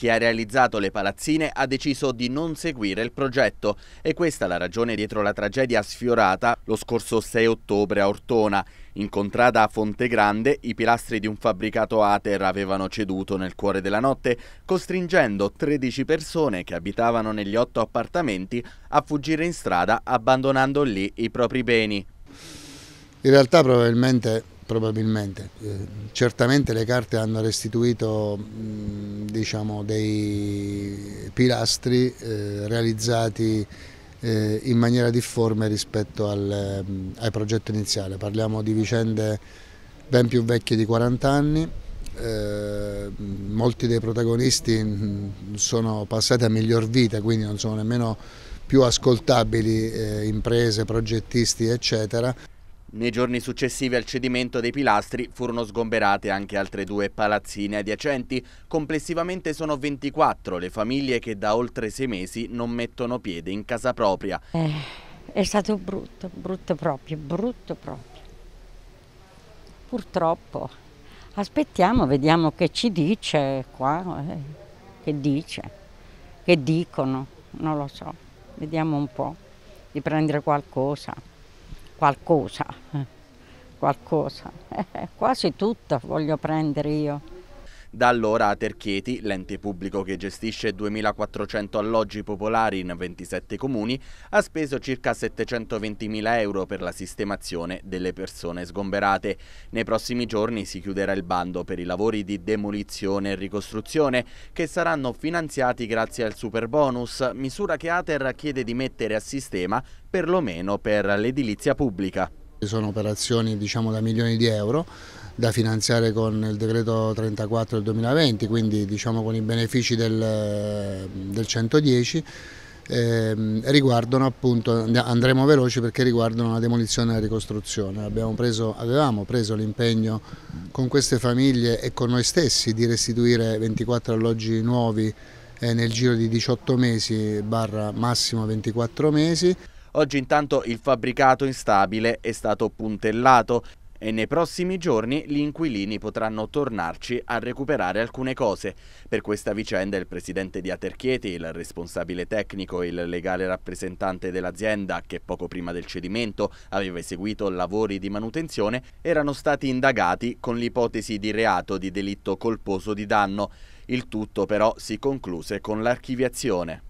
Chi ha realizzato le palazzine ha deciso di non seguire il progetto e questa la ragione dietro la tragedia sfiorata lo scorso 6 ottobre a Ortona. Incontrata a Fontegrande, i pilastri di un fabbricato Ater avevano ceduto nel cuore della notte, costringendo 13 persone che abitavano negli otto appartamenti a fuggire in strada abbandonando lì i propri beni. In realtà probabilmente, probabilmente eh, certamente le carte hanno restituito mh, mm, diciamo, dei pilastri eh, realizzati eh, in maniera difforme rispetto al, ehm, al, progetto iniziale. Parliamo di vicende ben più vecchie di 40 anni, eh, molti dei protagonisti mm, sono passati a miglior vita, quindi non sono nemmeno più ascoltabili eh, imprese, progettisti eccetera. Nei giorni successivi al cedimento dei pilastri furono sgomberate anche altre due palazzine adiacenti. Complessivamente sono 24 le famiglie che da oltre sei mesi non mettono piede in casa propria. Eh, è stato brutto, brutto proprio, brutto proprio. Purtroppo. Aspettiamo, vediamo che ci dice qua, eh, che dice, che dicono, non lo so. Vediamo un po' di prendere qualcosa qualcosa, eh, qualcosa, eh, quasi tutto voglio prendere io. Da allora a Tercheti, l'ente pubblico che gestisce 2.400 alloggi popolari in 27 comuni, ha speso circa 720.000 euro per la sistemazione delle persone sgomberate. Nei prossimi giorni si chiuderà il bando per i lavori di demolizione e ricostruzione che saranno finanziati grazie al superbonus, misura che Ater chiede di mettere a sistema perlomeno per l'edilizia pubblica. Sono operazioni diciamo, da milioni di euro da finanziare con il decreto 34 del 2020, quindi diciamo con i benefici del, del 110, ehm, riguardano appunto, andremo veloci perché riguardano la demolizione e la ricostruzione. Preso, avevamo preso l'impegno con queste famiglie e con noi stessi di restituire 24 alloggi nuovi eh, nel giro di 18 mesi, barra massimo 24 mesi. Oggi intanto il fabbricato instabile è stato puntellato e nei prossimi giorni gli inquilini potranno tornarci a recuperare alcune cose. Per questa vicenda il presidente di Aterchieti, il responsabile tecnico e il legale rappresentante dell'azienda che poco prima del cedimento aveva eseguito lavori di manutenzione erano stati indagati con l'ipotesi di reato di delitto colposo di danno. Il tutto però si concluse con l'archiviazione.